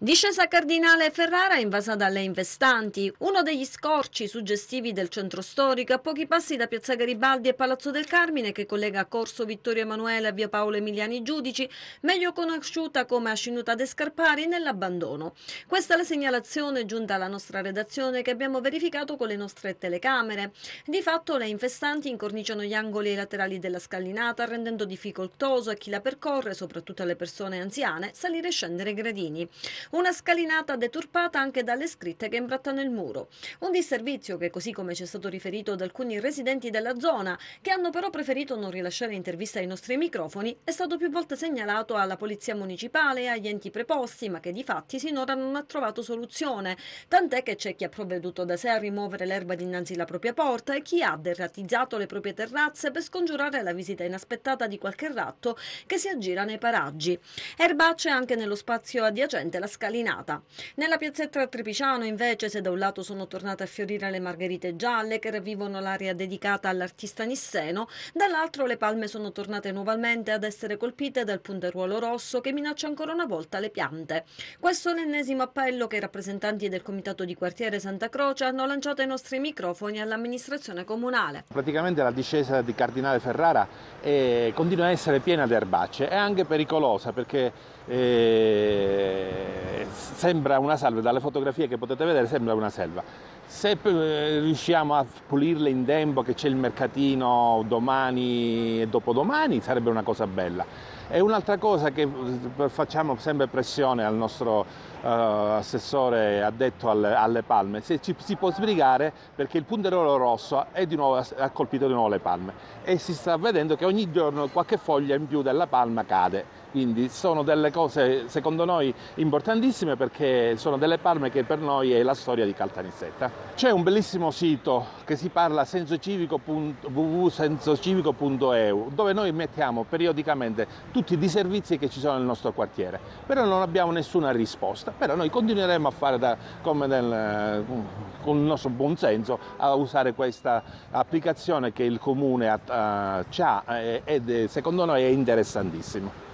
Discesa Cardinale Ferrara invasa dalle investanti, uno degli scorci suggestivi del centro storico a pochi passi da Piazza Garibaldi e Palazzo del Carmine che collega Corso Vittorio Emanuele a Via Paolo Emiliani Giudici, meglio conosciuta come Ascinuta de Scarpari nell'abbandono. Questa è la segnalazione giunta alla nostra redazione che abbiamo verificato con le nostre telecamere. Di fatto le infestanti incorniciano gli angoli laterali della scalinata rendendo difficoltoso a chi la percorre, soprattutto alle persone anziane, salire e scendere i gradini. Una scalinata deturpata anche dalle scritte che imbrattano il muro. Un disservizio che, così come ci è stato riferito da alcuni residenti della zona, che hanno però preferito non rilasciare intervista ai nostri microfoni, è stato più volte segnalato alla polizia municipale e agli enti preposti, ma che di fatti sinora non ha trovato soluzione. Tant'è che c'è chi ha provveduto da sé a rimuovere l'erba dinanzi alla propria porta e chi ha derratizzato le proprie terrazze per scongiurare la visita inaspettata di qualche ratto che si aggira nei paraggi. Erbacce anche nello spazio adiacente alla scalinata. Nella piazzetta a Trepiciano, invece, se da un lato sono tornate a fiorire le margherite gialle che ravvivano l'area dedicata all'artista nisseno, dall'altro le palme sono tornate nuovamente ad essere colpite dal punteruolo rosso che minaccia ancora una volta le piante. Questo è l'ennesimo appello che i rappresentanti del Comitato di Quartiere Santa Croce hanno lanciato ai nostri microfoni all'amministrazione comunale. Praticamente la discesa di Cardinale Ferrara eh, continua a essere piena di erbacce, e anche pericolosa perché eh, sembra una selva, dalle fotografie che potete vedere sembra una selva. Se eh, riusciamo a pulirle in tempo, che c'è il mercatino domani e dopodomani, sarebbe una cosa bella e un'altra cosa che eh, facciamo sempre pressione al nostro uh, assessore addetto al, alle palme, se ci, si può sbrigare perché il punderolo rosso nuovo, ha colpito di nuovo le palme e si sta vedendo che ogni giorno qualche foglia in più della palma cade. Quindi sono delle cose secondo noi importantissime perché sono delle palme che per noi è la storia di Caltanissetta. C'è un bellissimo sito che si parla sensocivico.eu dove noi mettiamo periodicamente tutti i servizi che ci sono nel nostro quartiere. Però non abbiamo nessuna risposta, però noi continueremo a fare da, nel, con il nostro buon senso a usare questa applicazione che il comune ha, ha eh, ed secondo noi è interessantissima.